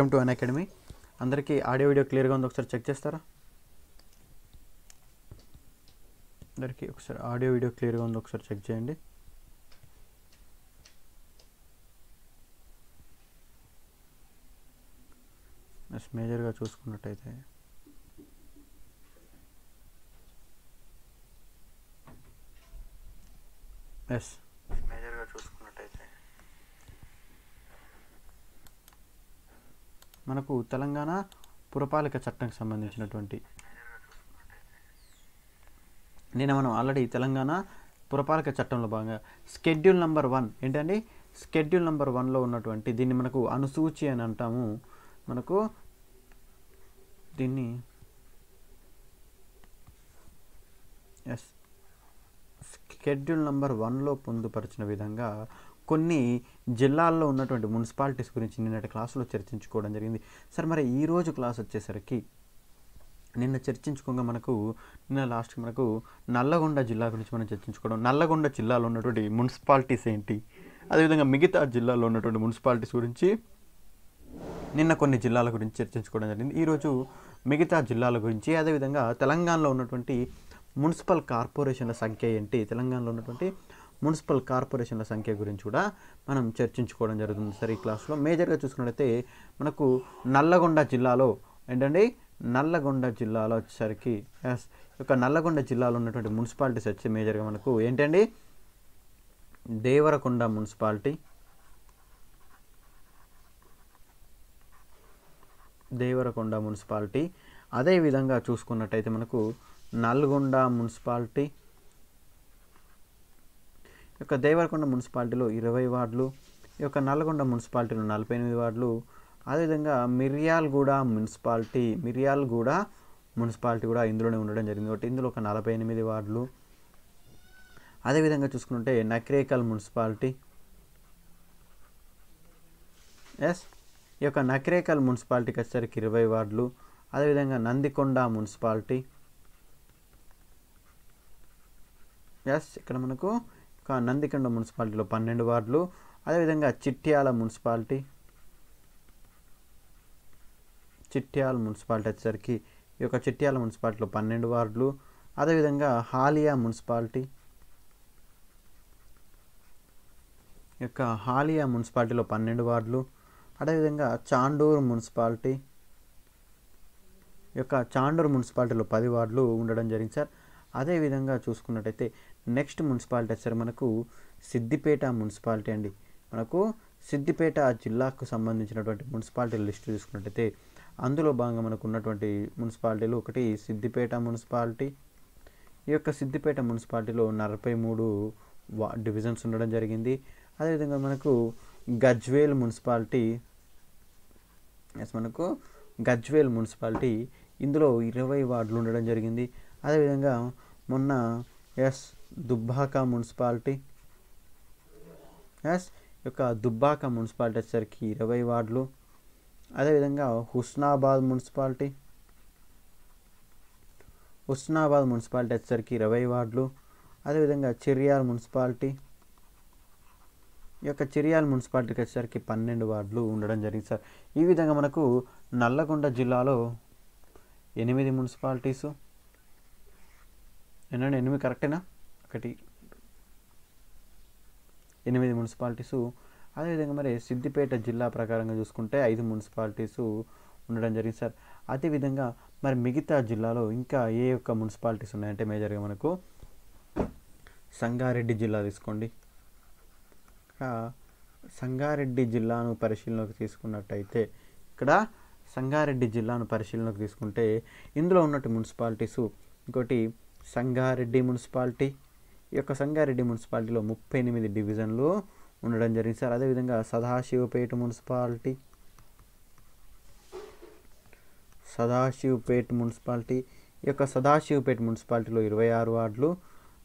welcome to Unacademy అందరికీ audio video క్లియర్గా ఉంది ఒకసారి చెక్ చేస్తారా అందరికీ ఒకసారి ఆడియో వీడియో క్లియర్గా ఉంది ఒకసారి చెక్ చేయండి మేజర్గా చూసుకున్నట్టయితే ఎస్ మనకు తెలంగాణ పురపాలక చట్టంకి సంబంధించినటువంటి నేను మనం ఆల్రెడీ తెలంగాణ పురపాలక చట్టంలో భాగంగా స్కెడ్యూల్ నెంబర్ వన్ ఏంటండి స్కెడ్యూల్ నెంబర్ వన్లో ఉన్నటువంటి దీన్ని మనకు అనుసూచి అని అంటాము మనకు దీన్ని ఎస్ షెడ్యూల్ నెంబర్ వన్లో పొందుపరిచిన విధంగా కొన్ని జిల్లాల్లో ఉన్నటువంటి మున్సిపాలిటీస్ గురించి నిన్నటి క్లాసులో చర్చించుకోవడం జరిగింది సార్ మరి ఈరోజు క్లాస్ వచ్చేసరికి నిన్న చర్చించుకోగా మనకు నిన్న లాస్ట్ మనకు నల్లగొండ జిల్లా గురించి మనం చర్చించుకోవడం నల్లగొండ జిల్లాలో ఉన్నటువంటి మున్సిపాలిటీస్ ఏంటి అదేవిధంగా మిగతా జిల్లాలో ఉన్నటువంటి మున్సిపాలిటీస్ గురించి నిన్న కొన్ని జిల్లాల గురించి చర్చించుకోవడం జరిగింది ఈరోజు మిగతా జిల్లాల గురించి అదేవిధంగా తెలంగాణలో ఉన్నటువంటి మున్సిపల్ కార్పొరేషన్ల సంఖ్య ఏంటి తెలంగాణలో ఉన్నటువంటి మున్సిపల్ కార్పొరేషన్ల సంఖ్య గురించి కూడా మనం చర్చించుకోవడం జరుగుతుంది సార్ ఈ క్లాస్లో మేజర్గా చూసుకున్నట్లయితే మనకు నల్లగొండ జిల్లాలో ఏంటండి నల్లగొండ జిల్లాలో వచ్చేసరికి ఎస్ యొక్క నల్లగొండ జిల్లాలో ఉన్నటువంటి మున్సిపాలిటీస్ వచ్చే మేజర్గా మనకు ఏంటండి దేవరకొండ మున్సిపాలిటీ దేవరకొండ మున్సిపాలిటీ అదేవిధంగా చూసుకున్నట్టయితే మనకు నల్గొండ మున్సిపాలిటీ యొక్క దేవరకొండ మున్సిపాలిటీలో ఇరవై వార్డులు ఈ యొక్క నల్గొండ మున్సిపాలిటీలో నలభై ఎనిమిది వార్డులు అదేవిధంగా మిర్యాలగూడ మున్సిపాలిటీ మిర్యాలగూడ మున్సిపాలిటీ కూడా ఇందులోనే ఉండడం జరిగింది ఒకటి ఇందులో ఒక నలభై ఎనిమిది వార్డులు అదేవిధంగా చూసుకుంటే నక్రేకల్ మున్సిపాలిటీ ఎస్ ఈ యొక్క నక్రేకల్ మున్సిపాలిటీకి వచ్చేసరికి ఇరవై వార్డులు అదేవిధంగా నందికొండ మున్సిపాలిటీ ఎస్ ఇక్కడ మనకు నందికొండ మున్సిపాలిటీలో పన్నెండు వార్డులు అదేవిధంగా చిట్యాల మున్సిపాలిటీ చిట్యాల మున్సిపాలిటీ వచ్చేసరికి ఈ యొక్క చిట్యాల మున్సిపాలిటీలో పన్నెండు వార్డులు అదేవిధంగా హాలియా మున్సిపాలిటీ యొక్క హాలియా మున్సిపాలిటీలో పన్నెండు వార్డులు అదేవిధంగా చాండూరు మున్సిపాలిటీ యొక్క చాండూరు మున్సిపాలిటీలో పది వార్డులు ఉండడం జరిగింది సార్ అదేవిధంగా చూసుకున్నట్టయితే నెక్స్ట్ మున్సిపాలిటీ వచ్చారు మనకు సిద్దిపేట మున్సిపాలిటీ అండి మనకు సిద్దిపేట జిల్లాకు సంబంధించినటువంటి మున్సిపాలిటీ లిస్ట్ చూసుకున్నట్టయితే అందులో భాగంగా మనకు ఉన్నటువంటి మున్సిపాలిటీలు ఒకటి సిద్దిపేట మున్సిపాలిటీ ఈ యొక్క సిద్దిపేట మున్సిపాలిటీలో నలభై మూడు వా డివిజన్స్ ఉండడం జరిగింది అదేవిధంగా మనకు గజ్వేల్ మున్సిపాలిటీ ఎస్ మనకు గజ్వేల్ మున్సిపాలిటీ ఇందులో ఇరవై వార్డులు ఉండడం జరిగింది అదేవిధంగా మొన్న ఎస్ దుబ్బాక మున్సిపాలిటీ ఎస్ యొక్క దుబ్బాక మున్సిపాలిటీ వచ్చేసరికి ఇరవై వార్డులు అదేవిధంగా హుస్నాబాద్ మున్సిపాలిటీ హుస్నాబాద్ మున్సిపాలిటీ వచ్చేసరికి ఇరవై వార్డులు అదేవిధంగా చిర్యాల మున్సిపాలిటీ ఈ యొక్క చెరియాల్ మున్సిపాలిటీకి వచ్చేసరికి పన్నెండు వార్డులు ఉండడం జరిగింది సార్ ఈ విధంగా మనకు నల్లగొండ జిల్లాలో ఎనిమిది మున్సిపాలిటీసు ఎన్నండి ఎనిమిది కరెక్టేనా ఒకటి ఎనిమిది మున్సిపాలిటీసు అదేవిధంగా మరి సిద్దిపేట జిల్లా ప్రకారంగా చూసుకుంటే ఐదు మున్సిపాలిటీసు ఉండడం జరిగింది సార్ అదేవిధంగా మరి మిగతా జిల్లాలో ఇంకా ఏ యొక్క మున్సిపాలిటీస్ ఉన్నాయంటే మేజర్గా మనకు సంగారెడ్డి జిల్లా తీసుకోండి సంగారెడ్డి జిల్లాను పరిశీలనకు తీసుకున్నట్టయితే ఇక్కడ సంగారెడ్డి జిల్లాను పరిశీలనకు తీసుకుంటే ఇందులో ఉన్నట్టు మున్సిపాలిటీసు ఇంకోటి సంగారెడ్డి మున్సిపాలిటీ ఈ యొక్క సంగారెడ్డి మున్సిపాలిటీలో ముప్పై ఎనిమిది డివిజన్లు ఉండడం జరిగింది సార్ అదేవిధంగా సదాశివపేట మున్సిపాలిటీ సదాశివపేట మున్సిపాలిటీ ఈ యొక్క సదాశివపేట మున్సిపాలిటీలో ఇరవై ఆరు వార్డులు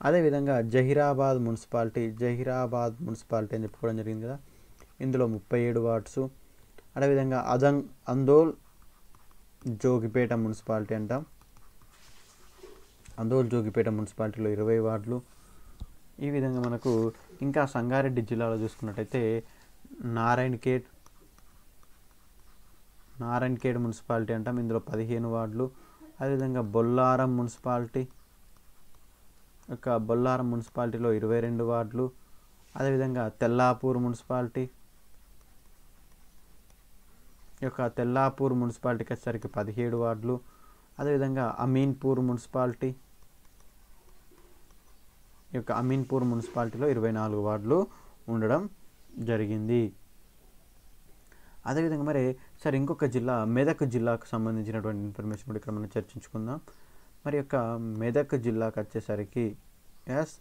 అదేవిధంగా జహీరాబాద్ మున్సిపాలిటీ జహీరాబాద్ మున్సిపాలిటీ అని చెప్పుకోవడం జరిగింది కదా ఇందులో ముప్పై ఏడు వార్డ్స్ అదేవిధంగా అదంగ్ అందోల్ జోగిపేట మున్సిపాలిటీ అంటాం అందోల్ జోగిపేట మున్సిపాలిటీలో ఇరవై వార్డులు ఈ విధంగా మనకు ఇంకా సంగారెడ్డి జిల్లాలో చూసుకున్నట్టయితే నారాయణ ఖేడ్ నారాయణ మున్సిపాలిటీ అంటాం ఇందులో పదిహేను వార్డులు అదేవిధంగా బొల్లారం మున్సిపాలిటీ ఒక బొల్లారం మున్సిపాలిటీలో ఇరవై రెండు వార్డులు అదేవిధంగా తెల్లాపూర్ మున్సిపాలిటీ యొక్క తెల్లాపూర్ మున్సిపాలిటీకి వచ్చేసరికి పదిహేడు వార్డులు అదేవిధంగా అమీన్పూర్ మున్సిపాలిటీ ఈ యొక్క అమీన్పూర్ మున్సిపాలిటీలో ఇరవై నాలుగు వార్డులు ఉండడం జరిగింది అదేవిధంగా మరి సార్ ఇంకొక జిల్లా మెదక్ జిల్లాకు సంబంధించినటువంటి ఇన్ఫర్మేషన్ కూడా ఇక్కడ మనం చర్చించుకుందాం మరి యొక్క మెదక్ జిల్లాకు వచ్చేసరికి ఎస్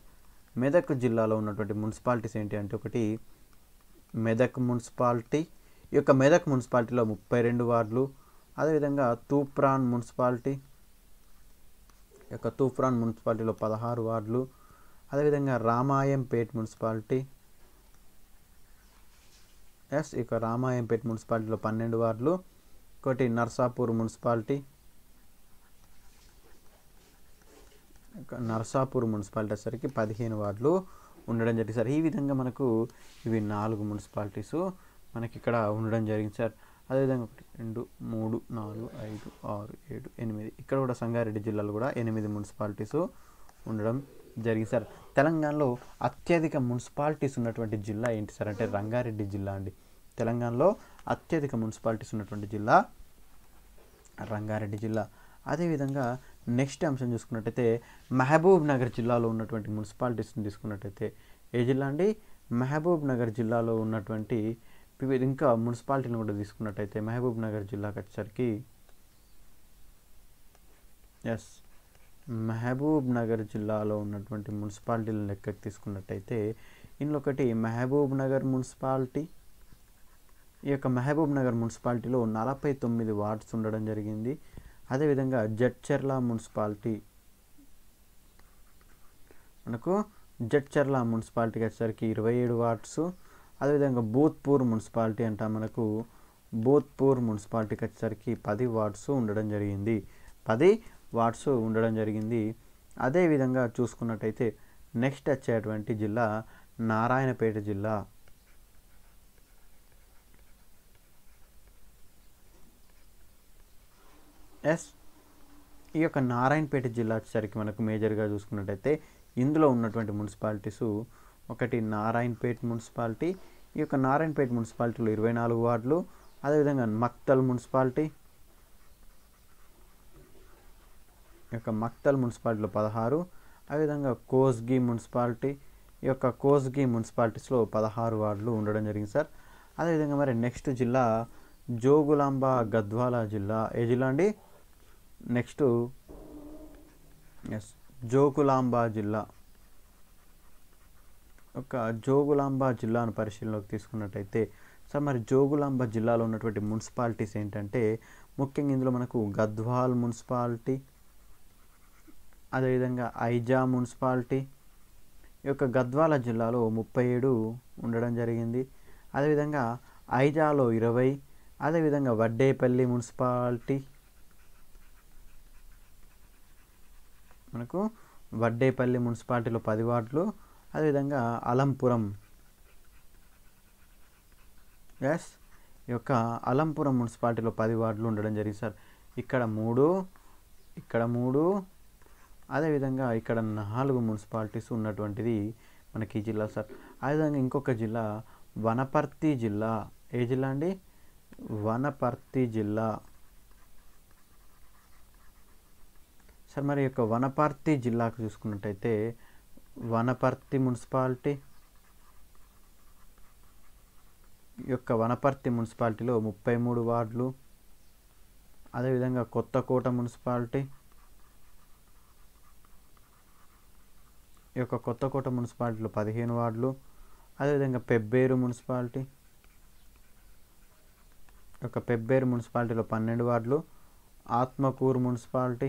మెదక్ జిల్లాలో ఉన్నటువంటి మున్సిపాలిటీస్ ఏంటి అంటే ఒకటి మెదక్ మున్సిపాలిటీ ఈ యొక్క మెదక్ మున్సిపాలిటీలో ముప్పై రెండు వార్డులు అదేవిధంగా తూప్రాన్ మున్సిపాలిటీ యొక్క తూప్రాన్ మున్సిపాలిటీలో పదహారు వార్డులు అదేవిధంగా రామాయంపేట్ మున్సిపాలిటీ ఎస్ ఇక రామాయంపేట మున్సిపాలిటీలో పన్నెండు వార్డులు ఒకటి నర్సాపూర్ మున్సిపాలిటీ నర్సాపూర్ మున్సిపాలిటీ సరికి పదిహేను వార్డులు ఉండడం జరిగింది సార్ ఈ విధంగా మనకు ఇవి నాలుగు మున్సిపాలిటీస్ మనకి ఇక్కడ ఉండడం జరిగింది సార్ అదేవిధంగా ఒకటి రెండు మూడు నాలుగు ఐదు ఆరు ఏడు ఎనిమిది ఇక్కడ కూడా సంగారెడ్డి జిల్లాలో కూడా ఎనిమిది మున్సిపాలిటీస్ ఉండడం జరిగింది సార్ తెలంగాణలో అత్యధిక మున్సిపాలిటీస్ ఉన్నటువంటి జిల్లా ఏంటి సార్ అంటే రంగారెడ్డి జిల్లా అండి తెలంగాణలో అత్యధిక మున్సిపాలిటీస్ ఉన్నటువంటి జిల్లా రంగారెడ్డి జిల్లా అదేవిధంగా నెక్స్ట్ అంశం చూసుకున్నట్టయితే మహబూబ్ నగర్ జిల్లాలో ఉన్నటువంటి మున్సిపాలిటీస్ని తీసుకున్నట్టయితే ఏ జిల్లా అండి మహబూబ్ నగర్ జిల్లాలో ఉన్నటువంటి ఇంకా మున్సిపాలిటీని కూడా తీసుకున్నట్టయితే మహబూబ్ నగర్ జిల్లాకి వచ్చేసరికి ఎస్ మహబూబ్ నగర్ జిల్లాలో ఉన్నటువంటి మున్సిపాలిటీలను లెక్కకు తీసుకున్నట్టయితే ఇందులో ఒకటి మహబూబ్ నగర్ మున్సిపాలిటీ ఈ యొక్క మహబూబ్ నగర్ మున్సిపాలిటీలో నలభై తొమ్మిది వార్డ్స్ ఉండడం జరిగింది అదేవిధంగా జడ్చర్ల మున్సిపాలిటీ మనకు జడ్చర్ల మున్సిపాలిటీకి వచ్చేసరికి ఇరవై ఏడు వార్డ్స్ అదేవిధంగా బోధ్పూర్ మున్సిపాలిటీ అంట మనకు బోత్పూర్ మున్సిపాలిటీకి వచ్చేసరికి పది వార్డ్స్ ఉండడం జరిగింది పది వాట్స్ ఉండడం జరిగింది అదేవిధంగా చూసుకున్నట్టయితే నెక్స్ట్ వచ్చేటువంటి జిల్లా నారాయణపేట జిల్లా ఎస్ ఈ యొక్క నారాయణపేట జిల్లా వచ్చేసరికి మనకు మేజర్గా చూసుకున్నట్టయితే ఇందులో ఉన్నటువంటి మున్సిపాలిటీస్ ఒకటి నారాయణపేట్ మున్సిపాలిటీ ఈ యొక్క నారాయణపేట్ మున్సిపాలిటీలో ఇరవై నాలుగు వార్డులు అదేవిధంగా మక్తల్ మున్సిపాలిటీ యొక్క మక్తల్ మున్సిపాలిటీలో పదహారు అదేవిధంగా కోస్గి మున్సిపాలిటీ ఈ యొక్క కోస్గి మున్సిపాలిటీస్లో పదహారు వార్డులు ఉండడం జరిగింది సార్ అదేవిధంగా మరి నెక్స్ట్ జిల్లా జోగులాంబ గద్వాల జిల్లా ఏ జిల్లా అండి నెక్స్ట్ ఎస్ జోగులాంబ జిల్లా ఒక జోగులాంబ జిల్లాను పరిశీలనలోకి తీసుకున్నట్టయితే సార్ మరి జోగులాంబ జిల్లాలో ఉన్నటువంటి మున్సిపాలిటీస్ ఏంటంటే ముఖ్యంగా ఇందులో మనకు గద్వాల్ మున్సిపాలిటీ అదేవిధంగా ఐజా మున్సిపాలిటీ ఈ యొక్క గద్వాల జిల్లాలో ముప్పై ఏడు ఉండడం జరిగింది అదేవిధంగా ఐజాలో ఇరవై అదేవిధంగా వడ్డేపల్లి మున్సిపాలిటీ మనకు వడ్డేపల్లి మున్సిపాలిటీలో పది వార్డులు అదేవిధంగా అలంపురం ఎస్ ఈ యొక్క అలంపురం మున్సిపాలిటీలో పది వార్డులు ఉండడం జరిగింది సార్ ఇక్కడ మూడు ఇక్కడ మూడు అదేవిధంగా ఇక్కడ నాలుగు మున్సిపాలిటీస్ ఉన్నటువంటిది మనకి ఈ జిల్లా సార్ అదేవిధంగా ఇంకొక జిల్లా వనపర్తి జిల్లా ఏ జిల్లా అండి వనపర్తి జిల్లా సార్ మరి యొక్క వనపర్తి జిల్లాకు చూసుకున్నట్టయితే వనపర్తి మున్సిపాలిటీ యొక్క వనపర్తి మున్సిపాలిటీలో ముప్పై మూడు వార్డులు అదేవిధంగా కొత్తకోట మున్సిపాలిటీ ఈ యొక్క కొత్తకోట మున్సిపాలిటీలో పదిహేను వార్డులు అదేవిధంగా పెబ్బేరు మున్సిపాలిటీ యొక్క పెబ్బేరు మున్సిపాలిటీలో పన్నెండు వార్డులు ఆత్మకూరు మున్సిపాలిటీ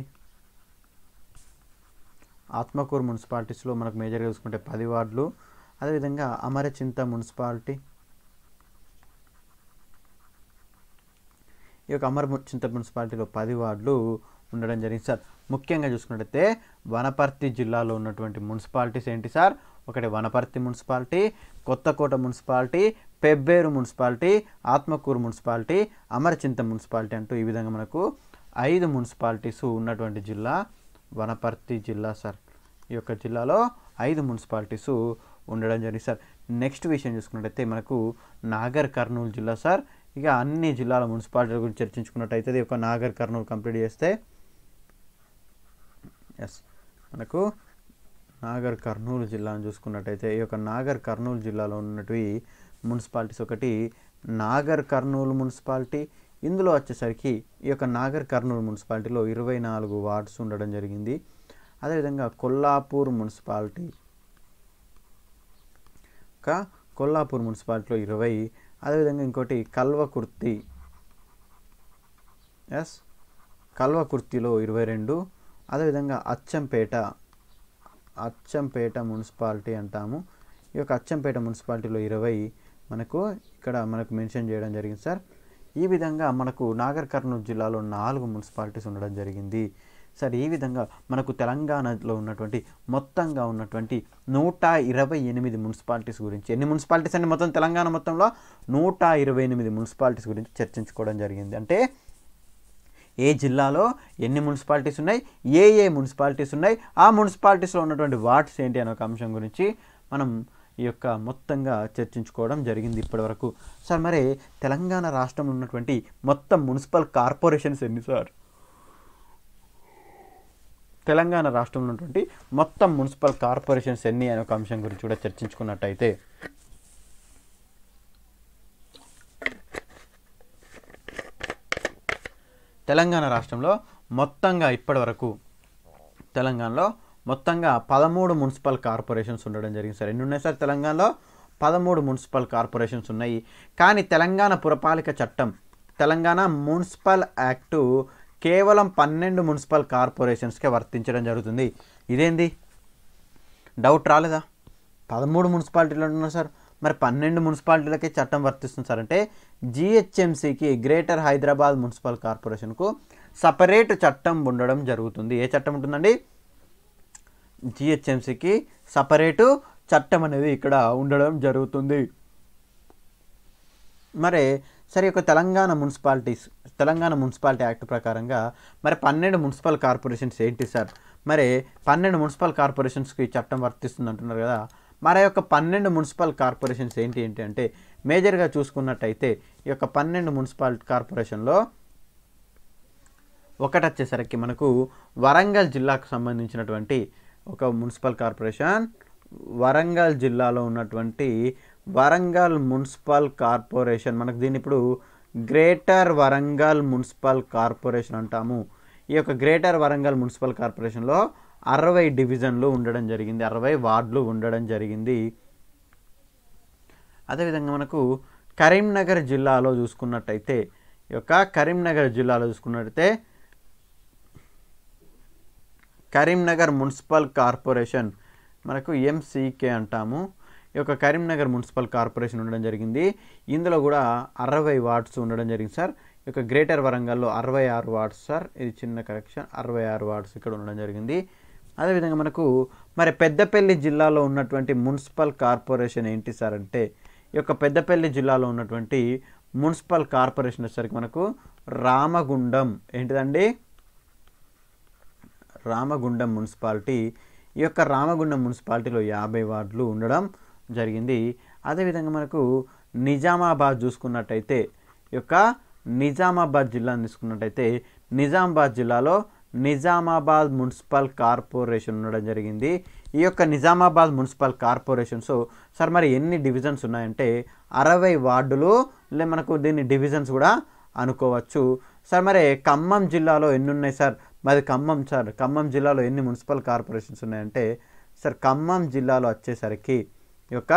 ఆత్మకూరు మున్సిపాలిటీస్లో మనకు మేజర్గా చూసుకుంటే పది వార్డులు అదేవిధంగా అమరచింత మున్సిపాలిటీ ఈ యొక్క చింత మున్సిపాలిటీలో పది వార్డులు ఉండడం జరిగింది సార్ ముఖ్యంగా చూసుకున్నట్టయితే వనపర్తి జిల్లాలో ఉన్నటువంటి మున్సిపాలిటీస్ ఏంటి సార్ ఒకటి Wanaparthy municipality Kothakota municipality Pebbair municipality Atmakur municipality Amarchinta municipality అంటూ ఈ విధంగా మనకు ఐదు మున్సిపాలిటీస్ ఉన్నటువంటి జిల్లా వనపర్తి జిల్లా సార్ ఈ యొక్క జిల్లాలో ఐదు మున్సిపాలిటీస్ ఉండడం జరిగింది సార్ నెక్స్ట్ విషయం చూసుకున్నట్టయితే మనకు నాగర్ కర్నూలు జిల్లా సార్ ఇక అన్ని జిల్లాల మున్సిపాలిటీల గురించి చర్చించుకున్నట్టయితే ఇది ఒక నాగర్ కర్నూలు కంప్లీట్ చేస్తే ఎస్ మనకు నాగర్ కర్నూలు జిల్లాను చూసుకున్నట్టయితే ఈ యొక్క నాగర్ కర్నూలు జిల్లాలో ఉన్నటువంటి మున్సిపాలిటీస్ ఒకటి నాగర్ కర్నూలు మున్సిపాలిటీ ఇందులో వచ్చేసరికి ఈ యొక్క నాగర్ కర్నూలు మున్సిపాలిటీలో ఇరవై నాలుగు వార్డ్స్ ఉండడం జరిగింది అదేవిధంగా కొల్లాపూర్ మున్సిపాలిటీ ఇంకా కొల్లాపూర్ మున్సిపాలిటీలో ఇరవై అదేవిధంగా ఇంకోటి కల్వకుర్తి ఎస్ కల్వకుర్తిలో ఇరవై రెండు అదేవిధంగా అచ్చంపేట అచ్చంపేట మున్సిపాలిటీ అంటాము ఈ యొక్క అచ్చంపేట మున్సిపాలిటీలో ఇరవై మనకు ఇక్కడ మనకు మెన్షన్ చేయడం జరిగింది సార్ ఈ విధంగా మనకు నాగర్ కర్నూలు జిల్లాలో నాలుగు మున్సిపాలిటీస్ ఉండడం జరిగింది సార్ ఈ విధంగా మనకు తెలంగాణలో ఉన్నటువంటి మొత్తంగా ఉన్నటువంటి నూట ఇరవై ఎనిమిది మున్సిపాలిటీస్ గురించి ఎన్ని మున్సిపాలిటీస్ అండి మొత్తం తెలంగాణ మొత్తంలో నూట ఇరవై ఎనిమిది మున్సిపాలిటీస్ గురించి చర్చించుకోవడం జరిగింది అంటే ఏ జిల్లాలో ఎన్ని మున్సిపాలిటీస్ ఉన్నాయి ఏ ఏ మున్సిపాలిటీస్ ఉన్నాయి ఆ మున్సిపాలిటీస్లో ఉన్నటువంటి వార్డ్స్ ఏంటి అనే ఒక అంశం గురించి మనం ఈ యొక్క మొత్తంగా చర్చించుకోవడం జరిగింది ఇప్పటివరకు సార్ మరి తెలంగాణ రాష్ట్రంలో ఉన్నటువంటి మొత్తం మున్సిపల్ కార్పొరేషన్స్ ఎన్ని సార్ తెలంగాణ రాష్ట్రంలో ఉన్నటువంటి మొత్తం మున్సిపల్ కార్పొరేషన్స్ ఎన్ని అనే ఒక అంశం గురించి కూడా చర్చించుకున్నట్టయితే తెలంగాణ రాష్ట్రంలో మొత్తంగా ఇప్పటివరకు తెలంగాణలో మొత్తంగా పదమూడు మున్సిపల్ కార్పొరేషన్స్ ఉండడం జరిగింది సార్ ఎన్ని ఉన్నాయి సార్ తెలంగాణలో పదమూడు మున్సిపల్ కార్పొరేషన్స్ ఉన్నాయి కానీ తెలంగాణ పురపాలిక చట్టం తెలంగాణ మున్సిపల్ యాక్టు కేవలం పన్నెండు మున్సిపల్ కార్పొరేషన్స్కే వర్తించడం జరుగుతుంది ఇదేంది డౌట్ రాలేదా పదమూడు మున్సిపాలిటీలు ఉన్నారు సార్ మరి పన్నెండు మున్సిపాలిటీలకే చట్టం వర్తిస్తుంది సార్ అంటే జిహెచ్ఎంసీకి గ్రేటర్ హైదరాబాద్ మున్సిపల్ కార్పొరేషన్కు సపరేట్ చట్టం ఉండడం జరుగుతుంది ఏ చట్టం ఉంటుందండి జిహెచ్ఎంసికి సపరేటు చట్టం అనేది ఇక్కడ ఉండడం జరుగుతుంది మరి సరే ఒక Telangana municipalities Telangana municipality act ప్రకారంగా మరి పన్నెండు మున్సిపల్ కార్పొరేషన్స్ ఏంటి సార్ మరి పన్నెండు మున్సిపల్ కార్పొరేషన్స్కి చట్టం వర్తిస్తుంది అంటున్నారు కదా మరి యొక్క పన్నెండు మున్సిపల్ కార్పొరేషన్స్ ఏంటి ఏంటి అంటే మేజర్గా చూసుకున్నట్టయితే ఈ యొక్క పన్నెండు మున్సిపల్ కార్పొరేషన్లో ఒకటి వచ్చేసరికి మనకు వరంగల్ జిల్లాకు సంబంధించినటువంటి ఒక మున్సిపల్ కార్పొరేషన్ వరంగల్ జిల్లాలో ఉన్నటువంటి వరంగల్ మున్సిపల్ కార్పొరేషన్ మనకు దీన్ని ఇప్పుడు గ్రేటర్ వరంగల్ మున్సిపల్ కార్పొరేషన్ అంటాము ఈ యొక్క గ్రేటర్ వరంగల్ మున్సిపల్ కార్పొరేషన్లో అరవై డివిజన్లు ఉండడం జరిగింది అరవై వార్డులు ఉండడం జరిగింది అదేవిధంగా మనకు కరీంనగర్ జిల్లాలో చూసుకున్నట్టయితే ఈ యొక్క కరీంనగర్ జిల్లాలో చూసుకున్నట్టయితే కరీంనగర్ మున్సిపల్ కార్పొరేషన్ మనకు ఎంసీకే అంటాము ఈ యొక్క కరీంనగర్ మున్సిపల్ కార్పొరేషన్ ఉండడం జరిగింది ఇందులో కూడా అరవై వార్డ్స్ ఉండడం జరిగింది సార్ ఈ యొక్క గ్రేటర్ వరంగల్లో అరవై ఆరు వార్డ్స్ సార్ ఇది చిన్న కరెక్షన్ అరవై ఆరు వార్డ్స్ ఇక్కడ ఉండడం జరిగింది అదేవిధంగా మనకు మరి పెద్దపల్లి జిల్లాలో ఉన్నటువంటి మున్సిపల్ కార్పొరేషన్ ఏంటి సార్ అంటే ఈ యొక్క పెద్దపల్లి జిల్లాలో ఉన్నటువంటి మున్సిపల్ కార్పొరేషన్ వచ్చేసరికి మనకు రామగుండం ఏంటిదండి రామగుండం మున్సిపాలిటీ ఈ యొక్క రామగుండం మున్సిపాలిటీలో యాభై వార్డులు ఉండడం జరిగింది అదేవిధంగా మనకు నిజామాబాద్ చూసుకున్నట్టయితే ఈ యొక్క నిజామాబాద్ జిల్లాను తీసుకున్నట్టయితే నిజామాబాద్ జిల్లాలో నిజామాబాద్ మున్సిపల్ కార్పొరేషన్ ఉండడం జరిగింది ఈ యొక్క Nizamabad municipal corporation so sir మరి ఎన్ని డివిజన్స్ ఉన్నాయంటే అరవై వార్డులు లే మనకు దీన్ని డివిజన్స్ కూడా అనుకోవచ్చు సార్ మరి ఖమ్మం జిల్లాలో ఎన్ని ఉన్నాయి సార్ మరి ఖమ్మం సార్ ఖమ్మం జిల్లాలో ఎన్ని మున్సిపల్ కార్పొరేషన్స్ ఉన్నాయంటే సార్ ఖమ్మం జిల్లాలో వచ్చేసరికి ఈ యొక్క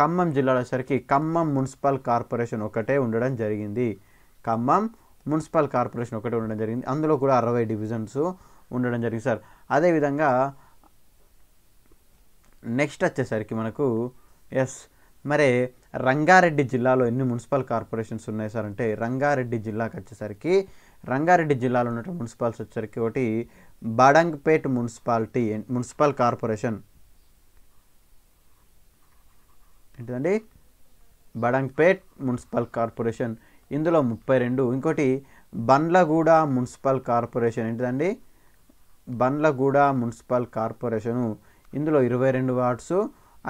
ఖమ్మం జిల్లాలో వచ్చేసరికి ఖమ్మం మున్సిపల్ కార్పొరేషన్ ఒకటే ఉండడం జరిగింది ఖమ్మం మున్సిపల్ కార్పొరేషన్ ఒకటి ఉండడం జరిగింది అందులో కూడా అరవై డివిజన్స్ ఉండడం జరిగింది సార్ అదేవిధంగా నెక్స్ట్ వచ్చేసరికి మనకు ఎస్ మరి రంగారెడ్డి జిల్లాలో ఎన్ని మున్సిపల్ కార్పొరేషన్స్ ఉన్నాయి సార్ అంటే రంగారెడ్డి జిల్లాకు వచ్చేసరికి రంగారెడ్డి జిల్లాలో ఉన్నటువంటి మున్సిపాల్స్ వచ్చేసరికి ఒకటి బాడంగ్పేట్ మున్సిపాలిటీ మున్సిపల్ కార్పొరేషన్ ఏంటండి బడంగ్పేట్ మున్సిపల్ కార్పొరేషన్ ఇందులో ముప్పై రెండు ఇంకోటి బండ్లగూడ మున్సిపల్ కార్పొరేషన్ ఏంటిదండి బండ్లగూడ మున్సిపల్ కార్పొరేషను ఇందులో ఇరవై రెండు వార్డ్స్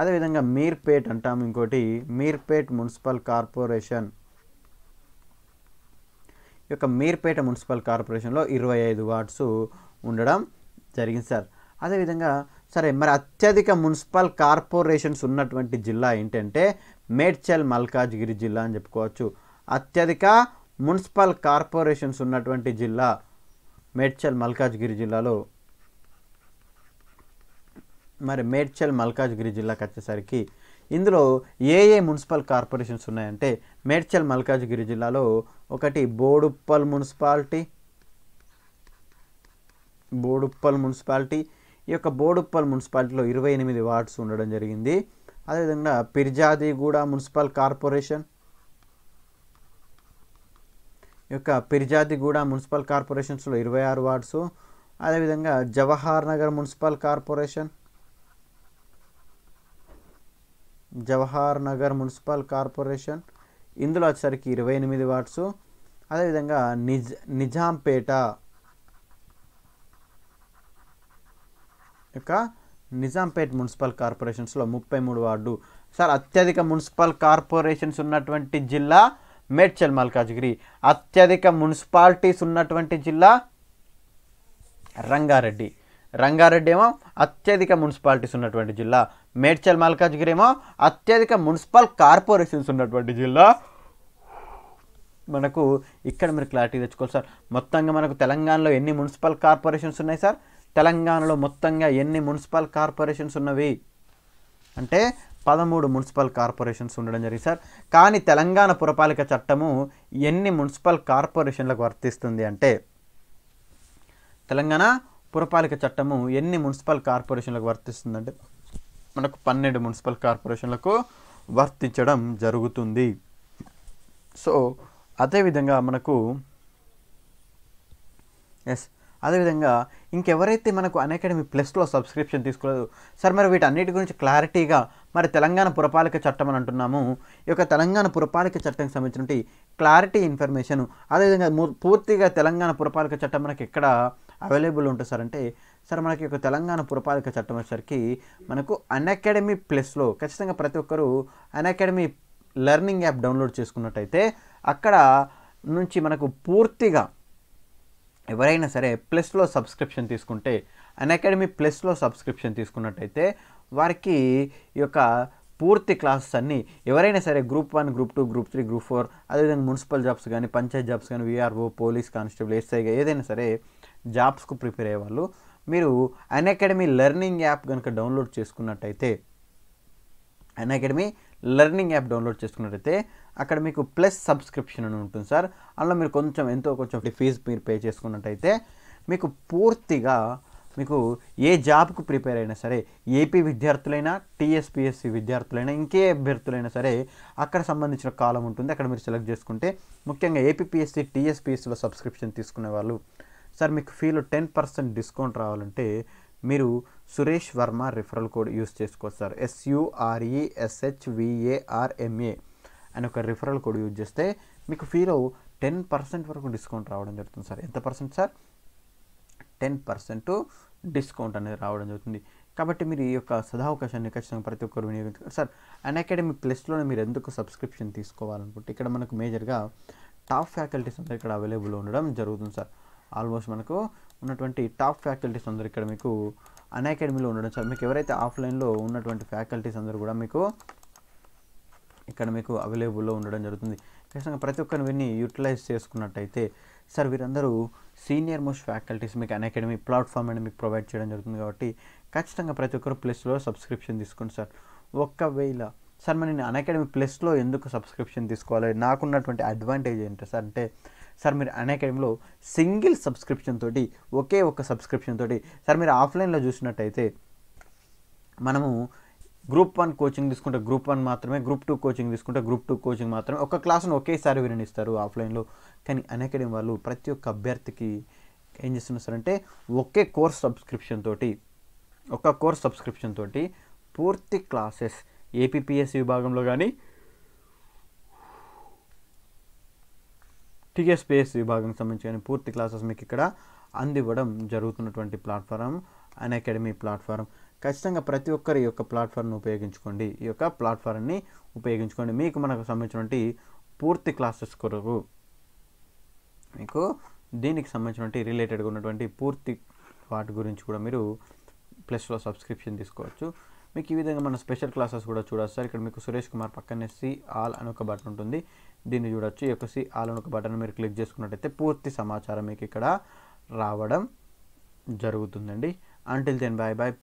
అదేవిధంగా మీర్పేట్ అంటాము ఇంకోటి మీర్పేట్ మున్సిపల్ కార్పొరేషన్ ఈ యొక్క మీర్పేట మున్సిపల్ కార్పొరేషన్లో ఇరవై ఐదు వార్డ్స్ ఉండడం జరిగింది సార్ అదేవిధంగా సరే మరి అత్యధిక మున్సిపల్ కార్పొరేషన్స్ ఉన్నటువంటి జిల్లా ఏంటంటే మేడ్చల్ మల్కాజ్గిరి జిల్లా అని చెప్పుకోవచ్చు అత్యధిక మున్సిపల్ కార్పొరేషన్స్ ఉన్నటువంటి జిల్లా మేడ్చల్ మల్కాజ్గిరి జిల్లాలో మరి మేడ్చల్ మల్కాజ్గిరి జిల్లాకు వచ్చేసరికి ఇందులో ఏ ఏ మున్సిపల్ కార్పొరేషన్స్ ఉన్నాయంటే మేడ్చల్ మల్కాజ్గిరి జిల్లాలో ఒకటి బోడుప్పల్ మున్సిపాలిటీ బోడుప్పల్ మున్సిపాలిటీ ఈ యొక్క బోడుప్పల్ మున్సిపాలిటీలో ఇరవై ఎనిమిది వార్డ్స్ ఉండడం జరిగింది అదేవిధంగా పిర్జాదిగూడ మున్సిపల్ కార్పొరేషన్ యొక్క పిర్జాదిగూడ మున్సిపల్ కార్పొరేషన్స్లో ఇరవై ఆరు వార్డ్స్ అదేవిధంగా Jawahar Nagar municipal corporation Jawahar Nagar municipal corporation ఇందులో వచ్చేసరికి ఇరవై ఎనిమిది వార్డ్స్ అదేవిధంగా నిజ్ నిజాంపేట యొక్క నిజాంపేట్ మున్సిపల్ కార్పొరేషన్స్లో ముప్పై మూడు వార్డు సార్ అత్యధిక మున్సిపల్ కార్పొరేషన్స్ ఉన్నటువంటి జిల్లా మేడ్చల్ మల్కాజ్గిరి అత్యధిక మున్సిపాలిటీస్ ఉన్నటువంటి జిల్లా రంగారెడ్డి రంగారెడ్డి ఏమో అత్యధిక మున్సిపాలిటీస్ ఉన్నటువంటి జిల్లా మేడ్చల్ మల్కాజ్గిరి ఏమో అత్యధిక మున్సిపల్ కార్పొరేషన్స్ ఉన్నటువంటి జిల్లా మనకు ఇక్కడ మీరు క్లారిటీ తెచ్చుకోవాలి సార్ మొత్తంగా మనకు తెలంగాణలో ఎన్ని మున్సిపల్ కార్పొరేషన్స్ ఉన్నాయి సార్ తెలంగాణలో మొత్తంగా ఎన్ని మున్సిపల్ కార్పొరేషన్స్ ఉన్నవి అంటే పదమూడు మున్సిపల్ కార్పొరేషన్స్ ఉండడం జరిగింది సార్ కానీ తెలంగాణ పురపాలిక చట్టము ఎన్ని మున్సిపల్ కార్పొరేషన్లకు వర్తిస్తుంది అంటే తెలంగాణ పురపాలిక చట్టము ఎన్ని మున్సిపల్ కార్పొరేషన్లకు వర్తిస్తుందంటే మనకు పన్నెండు మున్సిపల్ కార్పొరేషన్లకు వర్తించడం జరుగుతుంది సో అదేవిధంగా మనకు ఎస్ అదేవిధంగా ఇంకెవరైతే మనకు అకాడమీ ప్లస్లో సబ్స్క్రిప్షన్ తీసుకోలేదు సార్ మరి వీటన్నిటి గురించి క్లారిటీగా మరి తెలంగాణ పురపాలక చట్టం అని అంటున్నాము ఈ యొక్క తెలంగాణ పురపాలక చట్టానికి సంబంధించినటువంటి క్లారిటీ ఇన్ఫర్మేషన్ అదేవిధంగా పూర్తిగా తెలంగాణ పురపాలక చట్టం మనకి ఎక్కడ అవైలబుల్ ఉంటుంది సార్ అంటే సార్ మనకి ఒక తెలంగాణ పురపాలక చట్టం వచ్చేసరికి మనకు అన్అకాడమీ ప్లస్లో ఖచ్చితంగా ప్రతి ఒక్కరూ అన్అకాడమీ లెర్నింగ్ యాప్ డౌన్లోడ్ చేసుకున్నట్టయితే అక్కడ నుంచి మనకు పూర్తిగా ఎవరైనా సరే ప్లస్లో సబ్స్క్రిప్షన్ తీసుకుంటే అన్అకాడమీ ప్లస్లో సబ్స్క్రిప్షన్ తీసుకున్నట్టయితే వారికి ఈ యొక్క పూర్తి క్లాసెస్ అన్నీ ఎవరైనా సరే group one group two group three group four అదేవిధంగా మున్సిపల్ జాబ్స్ కానీ పంచాయత్ జాబ్స్ కానీ విఆర్ఓ పోలీస్ కానిస్టేబుల్ ఎస్ఐగా ఏదైనా సరే జాబ్స్కు ప్రిపేర్ అయ్యేవాళ్ళు మీరు అన్ అకాడమీ లెర్నింగ్ యాప్ కనుక డౌన్లోడ్ చేసుకున్నట్టయితే Unacademy learning app download చేసుకున్నట్టయితే అక్కడ మీకు ప్లస్ సబ్స్క్రిప్షన్ అని ఉంటుంది సార్ అందులో మీరు కొంచెం ఎంతో కొంచెం ఫీజు మీరు పే చేసుకున్నట్టయితే మీకు పూర్తిగా మీకు ఏ జాబ్కు ప్రిపేర్ అయినా సరే ఏపీ విద్యార్థులైనా టీఎస్పిఎస్సి విద్యార్థులైనా ఇంకే అభ్యర్థులైనా సరే అక్కడ సంబంధించిన కాలం ఉంటుంది అక్కడ మీరు సెలెక్ట్ చేసుకుంటే ముఖ్యంగా ఏపీపిఎస్సి టీఎస్పిఎస్సిలో సబ్స్క్రిప్షన్ తీసుకునే వాళ్ళు సార్ మీకు ఫీలో టెన్ పర్సెంట్ డిస్కౌంట్ రావాలంటే మీరు Suresh Varma referral code use చేసుకోవచ్చు సార్ ఎస్యుఆర్ఈఎస్హెచ్విఏఆర్ఎంఏ అని ఒక రిఫరల్ కోడ్ యూజ్ చేస్తే మీకు ఫీలో టెన్ పర్సెంట్ వరకు డిస్కౌంట్ రావడం జరుగుతుంది సార్ ఎంత percent sir ten percent discount అనేది రావడం జరుగుతుంది కాబట్టి మీరు ఈ యొక్క సదావకాశాన్ని ఖచ్చితంగా ప్రతి ఒక్కరు వినియోగించుకోవాలి సార్ అన్ అకాడమీ ప్లస్లోనే మీరు ఎందుకు సబ్స్క్రిప్షన్ తీసుకోవాలనుకుంటే ఇక్కడ మనకు మేజర్గా టాప్ ఫ్యాకల్టీస్ అందరూ ఇక్కడ అవైలబుల్ ఉండడం జరుగుతుంది సార్ ఆల్మోస్ట్ మనకు ఉన్నటువంటి టాప్ ఫ్యాకల్టీస్ అందరూ ఇక్కడ మీకు అన్ అకాడమీలో ఉండడం సార్ మీకు ఎవరైతే ఆఫ్లైన్లో ఉన్నటువంటి ఫ్యాకల్టీస్ అందరూ కూడా మీకు ఇక్కడ మీకు అవైలబుల్లో ఉండడం జరుగుతుంది ఖచ్చితంగా ప్రతి ఒక్కరిని విని యూటిలైజ్ చేసుకున్నట్టయితే సార్ వీరందరూ సీనియర్ మోస్ట్ ఫ్యాకల్టీస్ మీకు అన్ అకాడమీ ప్లాట్ఫామ్ అనేది మీకు ప్రొవైడ్ చేయడం జరుగుతుంది కాబట్టి ఖచ్చితంగా ప్రతి ఒక్కరు ప్లస్లో సబ్స్క్రిప్షన్ తీసుకోండి సార్ ఒక్కవేళ సార్ మరి నేను అన్ ప్లస్లో ఎందుకు సబ్స్క్రిప్షన్ తీసుకోవాలి నాకున్నటువంటి అడ్వాంటేజ్ ఏంటి సార్ అంటే సార్ మీరు అన్ సింగిల్ సబ్స్క్రిప్షన్ తోటి ఒకే ఒక సబ్స్క్రిప్షన్ తోటి సార్ మీరు ఆఫ్లైన్లో చూసినట్టయితే మనము గ్రూప్ వన్ కోచింగ్ తీసుకుంటే గ్రూప్ వన్ మాత్రమే గ్రూప్ టూ కోచింగ్ తీసుకుంటే గ్రూప్ టూ కోచింగ్ మాత్రమే ఒక క్లాస్ను ఒకేసారి వినిస్తారు ఆఫ్లైన్లో కానీ అనేకడం వాళ్ళు ప్రతి ఒక్క అభ్యర్థికి ఏం చేస్తున్నారంటే ఒకే కోర్స్ సబ్స్క్రిప్షన్ తోటి ఒక కోర్స్ సబ్స్క్రిప్షన్ తోటి పూర్తి క్లాసెస్ ఏపీపీఎస్సి విభాగంలో కానీ టీఎస్పిఎస్ విభాగం సంబంధించి కానీ పూర్తి క్లాసెస్ మీకు ఇక్కడ అందివ్వడం జరుగుతున్నటువంటి ప్లాట్ఫారం అన్ అకాడమీ ప్లాట్ఫారం ఖచ్చితంగా ప్రతి ఒక్కరు ఈ యొక్క ప్లాట్ఫామ్ని ఉపయోగించుకోండి ఈ యొక్క ప్లాట్ఫామ్ని ఉపయోగించుకోండి మీకు మనకు సంబంధించినటువంటి పూర్తి క్లాసెస్ కొరకు మీకు దీనికి సంబంధించినటువంటి రిలేటెడ్గా ఉన్నటువంటి పూర్తి వాటి గురించి కూడా మీరు ప్లస్లో సబ్స్క్రిప్షన్ తీసుకోవచ్చు మీకు ఈ విధంగా మన స్పెషల్ క్లాసెస్ కూడా చూడొచ్చు సార్ ఇక్కడ మీకు సురేష్ కుమార్ పక్కనే సి ఆల్ అని ఒక బటన్ ఉంటుంది దీన్ని చూడొచ్చు ఈ యొక్క సి ఆల్ అని ఒక బటన్ మీరు క్లిక్ చేసుకున్నట్టయితే పూర్తి సమాచారం మీకు ఇక్కడ రావడం జరుగుతుందండి అంటిల్ దెన్ బాయ్ బాయ్